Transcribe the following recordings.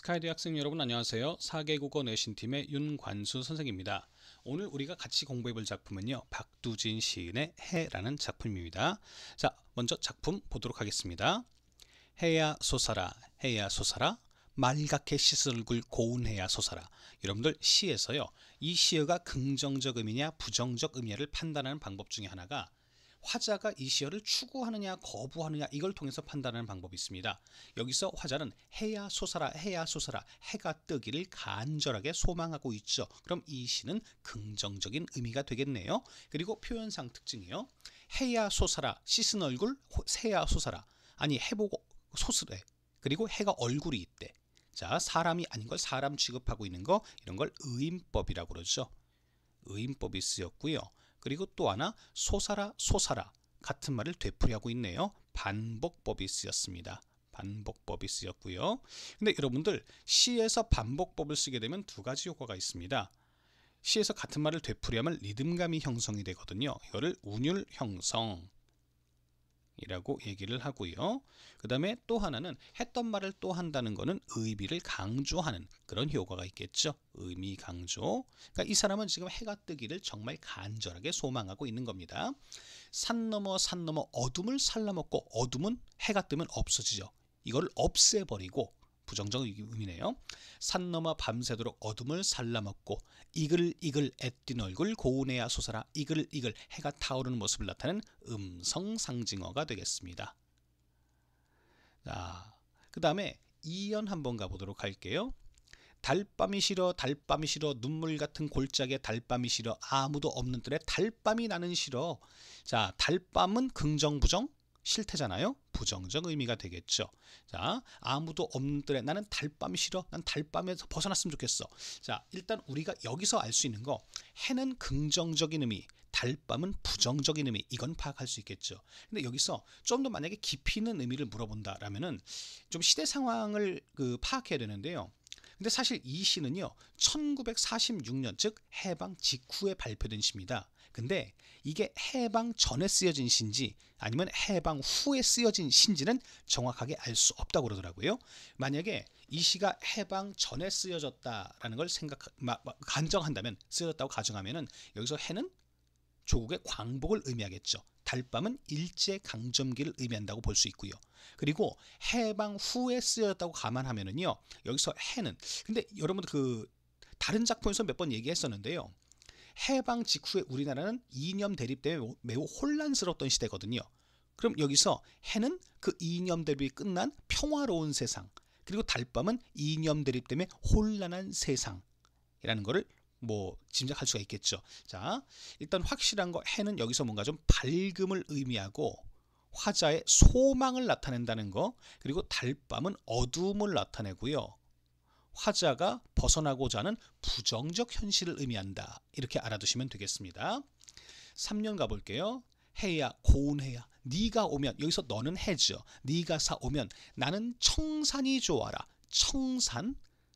스카이드 학생 여러분 안녕하세요. 4개 국어 내신팀의 윤관수 선생입니다. 오늘 우리가 같이 공부해볼 작품은요. 박두진 시인의 해라는 작품입니다. 자, 먼저 작품 보도록 하겠습니다. 해야 소사라, 해야 소사라, 말갛게 씻을 얼굴 고운해야 소사라. 여러분들 시에서요. 이 시어가 긍정적 의미냐 부정적 의미냐를 판단하는 방법 중에 하나가 화자가 이 시어를 추구하느냐 거부하느냐 이걸 통해서 판단하는 방법이 있습니다. 여기서 화자는 해야 소사라 해야 소사라 해가 뜨기를 간절하게 소망하고 있죠. 그럼 이 시는 긍정적인 의미가 되겠네요. 그리고 표현상 특징이요. 해야 소사라 씻은 얼굴 새야 소사라 아니 해보고 소스래 그리고 해가 얼굴이 있대. 자 사람이 아닌 걸 사람 취급하고 있는 거 이런 걸 의인법이라고 그러죠. 의인법이 쓰였고요. 그리고 또 하나 소사라 소사라 같은 말을 되풀이하고 있네요. 반복법이 쓰였습니다. 반복법이 쓰였고요. 근데 여러분들 시에서 반복법을 쓰게 되면 두 가지 효과가 있습니다. 시에서 같은 말을 되풀이하면 리듬감이 형성이 되거든요. 이거를 운율 형성 이라고 얘기를 하고요. 그 다음에 또 하나는 했던 말을 또 한다는 거는 의미를 강조하는 그런 효과가 있겠죠. 의미 강조. 그러니까 이 사람은 지금 해가 뜨기를 정말 간절하게 소망하고 있는 겁니다. 산 넘어 산 넘어 어둠을 살라먹고 어둠은 해가 뜨면 없어지죠. 이걸 없애버리고 부정적 의미네요. 산 넘어 밤새도록 어둠을 살라먹고 이글이글 애띤 얼굴 고운해야 솟아라 이글이글 해가 타오르는 모습을 나타낸 음성 상징어가 되겠습니다. 자, 그 다음에 이연 한번 가보도록 할게요. 달밤이 싫어 달밤이 싫어 눈물 같은 골짜기에 달밤이 싫어 아무도 없는 뜰에 달밤이 나는 싫어 자 달밤은 긍정 부정 싫대잖아요 부정적 의미가 되겠죠. 자, 아무도 없는 뜰에 나는 달밤이 싫어. 난 달밤에서 벗어났으면 좋겠어. 자, 일단 우리가 여기서 알 수 있는 거 해는 긍정적인 의미, 달밤은 부정적인 의미 이건 파악할 수 있겠죠. 근데 여기서 좀 더 만약에 깊이 있는 의미를 물어본다라면은 좀 시대 상황을 그 파악해야 되는데요. 근데 사실 이 시는요 1946년 즉 해방 직후에 발표된 시입니다. 근데 이게 해방 전에 쓰여진 시인지 아니면 해방 후에 쓰여진 시인지는 정확하게 알 수 없다고 그러더라고요. 만약에 이 시가 해방 전에 쓰여졌다라는 걸 생각 마, 마, 간정한다면 쓰여졌다고 가정하면은 여기서 해는 조국의 광복을 의미하겠죠. 달밤은 일제 강점기를 의미한다고 볼 수 있고요. 그리고 해방 후에 쓰였다고 감안하면은요. 여기서 해는 근데 여러분들 그 다른 작품에서 몇 번 얘기했었는데요. 해방 직후에 우리나라는 이념 대립 때문에 매우 혼란스러웠던 시대거든요. 그럼 여기서 해는 그 이념 대립이 끝난 평화로운 세상, 그리고 달밤은 이념 대립 때문에 혼란한 세상이라는 것을 뭐 짐작할 수가 있겠죠. 자, 일단 확실한 거 해는 여기서 뭔가 좀 밝음을 의미하고 화자의 소망을 나타낸다는 거, 그리고 달밤은 어둠을 나타내고요. 화자가 벗어나고자 하는 부정적 현실을 의미한다. 이렇게 알아두시면 되겠습니다. 3년 가볼게요. 해야 고운 해야 네가 오면 여기서 너는 해죠. 네가 사 오면 나는 청산이 좋아라. 청산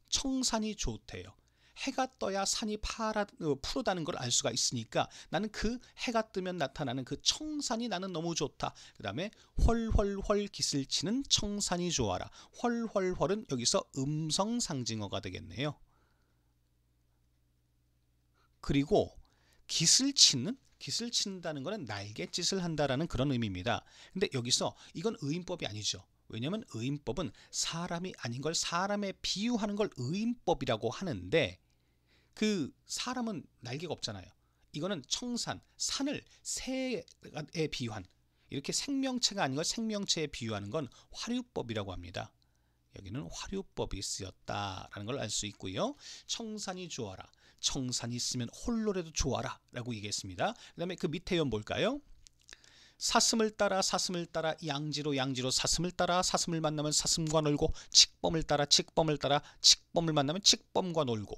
청산이 좋대요. 해가 떠야 산이 파라 어, 푸르다는 걸 알 수가 있으니까 나는 그 해가 뜨면 나타나는 그 청산이 나는 너무 좋다. 그다음에 헐헐헐 깃을 치는 청산이 좋아라. 헐헐헐은 여기서 음성 상징어가 되겠네요. 그리고 깃을 치는 깃을 친다는 것은 날갯짓을 한다라는 그런 의미입니다. 근데 여기서 이건 의인법이 아니죠. 왜냐하면 의인법은 사람이 아닌 걸 사람에 비유하는 걸 의인법이라고 하는데 그 사람은 날개가 없잖아요. 이거는 청산, 산을 새에 비유한 이렇게 생명체가 아닌 걸 생명체에 비유하는 건 화류법이라고 합니다. 여기는 화류법이 쓰였다라는 걸 알 수 있고요. 청산이 좋아라. 청산이 있으면 홀로라도 좋아라 라고 얘기했습니다. 그 다음에 그 밑에 연 뭘까요? 사슴을 따라 사슴을 따라 양지로 양지로 사슴을 따라 사슴을 만나면 사슴과 놀고 칙범을 따라 칙범을 따라 칙범을 만나면 칙범과 놀고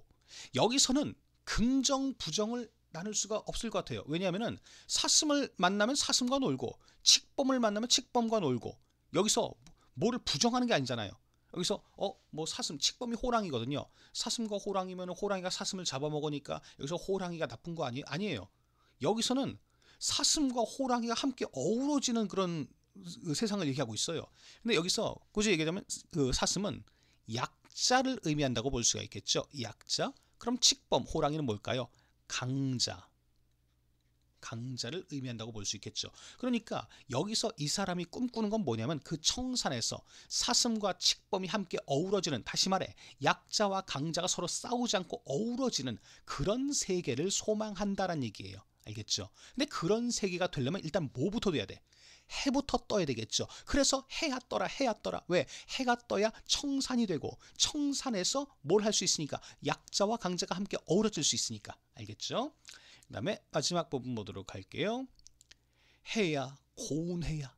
여기서는 긍정 부정을 나눌 수가 없을 것 같아요. 왜냐하면 사슴을 만나면 사슴과 놀고 칙범을 만나면 칙범과 놀고 여기서 뭐를 부정하는 게 아니잖아요. 여기서 어 뭐 사슴 칙범이 호랑이거든요. 사슴과 호랑이면 호랑이가 사슴을 잡아먹으니까 여기서 호랑이가 나쁜 거 아니 아니에요. 여기서는 사슴과 호랑이가 함께 어우러지는 그런 세상을 얘기하고 있어요. 근데 여기서 굳이 얘기하자면 그 사슴은 약자를 의미한다고 볼 수가 있겠죠. 약자. 그럼 칙범 호랑이는 뭘까요? 강자. 강자를 의미한다고 볼 수 있겠죠. 그러니까 여기서 이 사람이 꿈꾸는 건 뭐냐면 그 청산에서 사슴과 칙범이 함께 어우러지는 다시 말해 약자와 강자가 서로 싸우지 않고 어우러지는 그런 세계를 소망한다는 라 얘기예요. 알겠죠? 근데 그런 세계가 되려면 일단 뭐부터 돼야 돼? 해부터 떠야 되겠죠. 그래서 해야 떠라 해야 떠라. 왜? 해가 떠야 청산이 되고 청산에서 뭘 할 수 있으니까 약자와 강자가 함께 어우러질 수 있으니까. 알겠죠? 그 다음에 마지막 부분 보도록 할게요. 해야 고운해야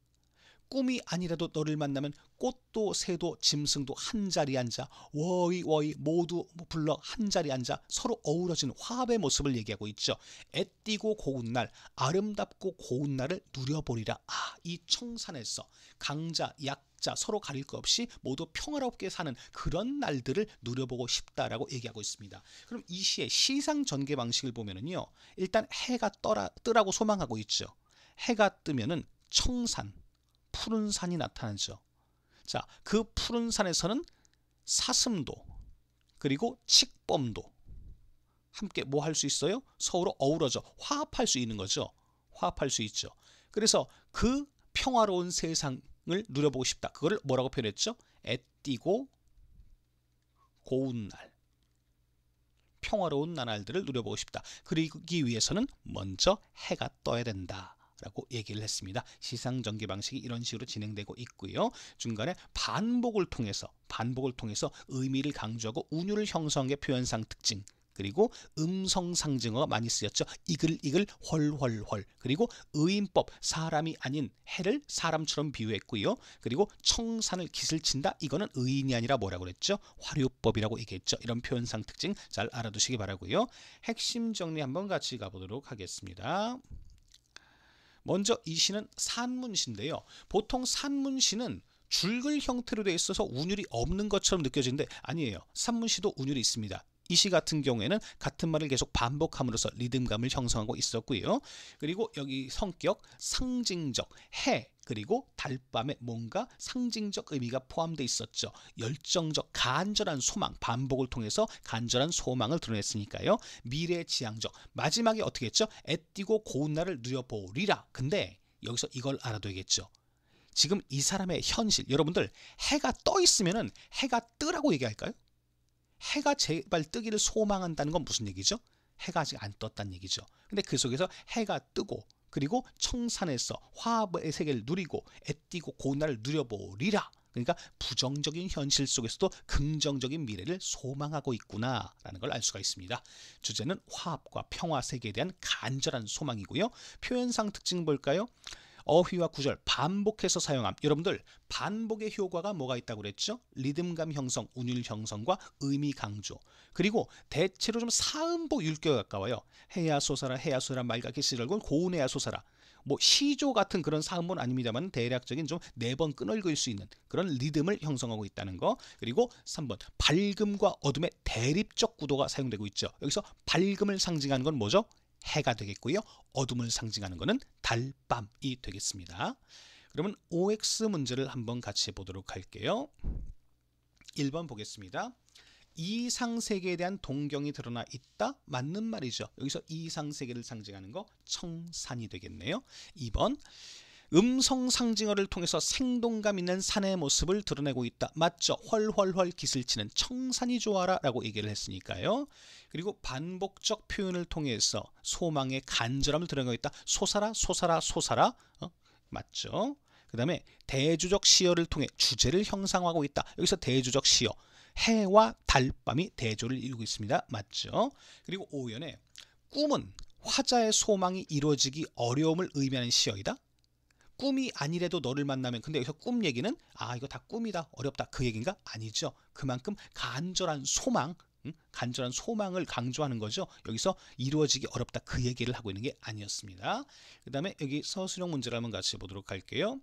꿈이 아니라도 너를 만나면 꽃도 새도 짐승도 한 자리 앉아 워이 워이 모두 불러 한 자리 앉아 서로 어우러진 화합의 모습을 얘기하고 있죠. 애띠고 고운 날 아름답고 고운 날을 누려보리라. 아 이 청산에서 강자 약자 서로 가릴 것 없이 모두 평화롭게 사는 그런 날들을 누려보고 싶다라고 얘기하고 있습니다. 그럼 이 시의 시상 전개 방식을 보면요 일단 해가 떠라, 뜨라고 소망하고 있죠. 해가 뜨면은 청산 푸른 산이 나타나죠. 자, 그 푸른 산에서는 사슴도 그리고 칡범도 함께 뭐 할 수 있어요? 서로 어우러져 화합할 수 있는 거죠. 화합할 수 있죠. 그래서 그 평화로운 세상을 누려보고 싶다. 그거를 뭐라고 표현했죠? 애띠고 고운 날. 평화로운 나날들을 누려보고 싶다. 그러기 위해서는 먼저 해가 떠야 된다. 라고 얘기를 했습니다. 시상 전개 방식이 이런 식으로 진행되고 있고요. 중간에 반복을 통해서 반복을 통해서 의미를 강조하고 운율 형성의 표현상 특징 그리고 음성 상징어가 많이 쓰였죠. 이글이글 헐헐헐 그리고 의인법 사람이 아닌 해를 사람처럼 비유했고요. 그리고 청산을 기슬 친다 이거는 의인이 아니라 뭐라고 그랬죠? 화류법이라고 얘기했죠. 이런 표현상 특징 잘 알아두시기 바라고요. 핵심 정리 한번 같이 가보도록 하겠습니다. 먼저 이 시는 산문시인데요. 보통 산문시는 줄글 형태로 되어 있어서 운율이 없는 것처럼 느껴지는데 아니에요. 산문시도 운율이 있습니다. 이시 같은 경우에는 같은 말을 계속 반복함으로써 리듬감을 형성하고 있었고요. 그리고 여기 성격, 상징적, 해, 그리고 달밤에 뭔가 상징적 의미가 포함되어 있었죠. 열정적 간절한 소망 반복을 통해서 간절한 소망을 드러냈으니까요. 미래지향적 마지막에 어떻게 했죠? 애띠고 고운 날을 누려보리라. 근데 여기서 이걸 알아둬야겠죠. 지금 이 사람의 현실 여러분들 해가 떠있으면 해가 뜨라고 얘기할까요? 해가 제발 뜨기를 소망한다는 건 무슨 얘기죠? 해가 아직 안 떴다는 얘기죠. 근데 그 속에서 해가 뜨고 그리고 청산에서 화합의 세계를 누리고 애띠고 고운날을 누려보리라. 그러니까 부정적인 현실 속에서도 긍정적인 미래를 소망하고 있구나라는 걸 알 수가 있습니다. 주제는 화합과 평화 세계에 대한 간절한 소망이고요. 표현상 특징 볼까요? 어휘와 구절 반복해서 사용함. 여러분들 반복의 효과가 뭐가 있다고 그랬죠? 리듬감 형성, 운율 형성과 의미 강조. 그리고 대체로 좀 사음보 율격에 가까워요. 해야 소사라 해야 소라 말갛게시절고 고운해야 소사라. 뭐 시조 같은 그런 사음은 아닙니다만 대략적인 좀 네 번끊을읽을수 있는 그런 리듬을 형성하고 있다는 거 그리고 3번 밝음과 어둠의 대립적 구도가 사용되고 있죠 여기서 밝음을 상징하는 건 뭐죠? 해가 되겠고요. 어둠을 상징하는 것은 달밤이 되겠습니다. 그러면 OX 문제를 한번 같이 보도록 할게요. 1번 보겠습니다. 이상세계에 대한 동경이 드러나 있다? 맞는 말이죠. 여기서 이상세계를 상징하는 거 청산이 되겠네요. 2번 음성 상징어를 통해서 생동감 있는 산의 모습을 드러내고 있다. 맞죠? 헐헐헐 기슬치는 청산이 좋아라 라고 얘기를 했으니까요. 그리고 반복적 표현을 통해서 소망의 간절함을 드러내고 있다. 소사라 소사라 소사라 어? 맞죠? 그 다음에 대조적 시어를 통해 주제를 형상화하고 있다. 여기서 대조적 시어 해와 달밤이 대조를 이루고 있습니다. 맞죠? 그리고 오연에 꿈은 화자의 소망이 이루어지기 어려움을 의미하는 시어이다. 꿈이 아니래도 너를 만나면 근데 여기서 꿈 얘기는 아 이거 다 꿈이다 어렵다 그 얘기인가 아니죠 그만큼 간절한 소망 음? 간절한 소망을 강조하는 거죠 여기서 이루어지기 어렵다 그 얘기를 하고 있는 게 아니었습니다 그 다음에 여기 서술형 문제를 한번 같이 보도록 할게요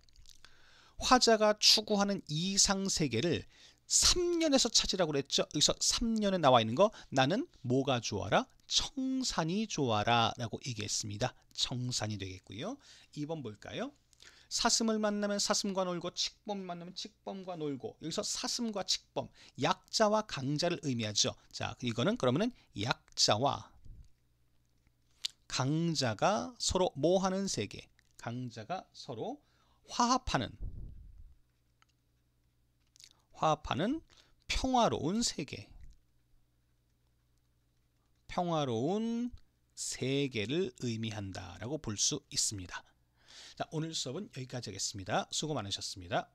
화자가 추구하는 이상 세계를 3년에서 찾으라고 그랬죠. 여기서 3년에 나와 있는 거 나는 뭐가 좋아라? 청산이 좋아라 라고 얘기했습니다. 청산이 되겠고요. 2번 볼까요? 사슴을 만나면 사슴과 놀고 칙범을 만나면 칙범과 놀고 여기서 사슴과 칙범 약자와 강자를 의미하죠. 자 이거는 그러면은 약자와 강자가 서로 뭐하는 세계 강자가 서로 화합하는 화합하는 평화로운 세계 평화로운 세계를 의미한다라고 볼 수 있습니다. 자, 오늘 수업은 여기까지 하겠습니다. 수고 많으셨습니다.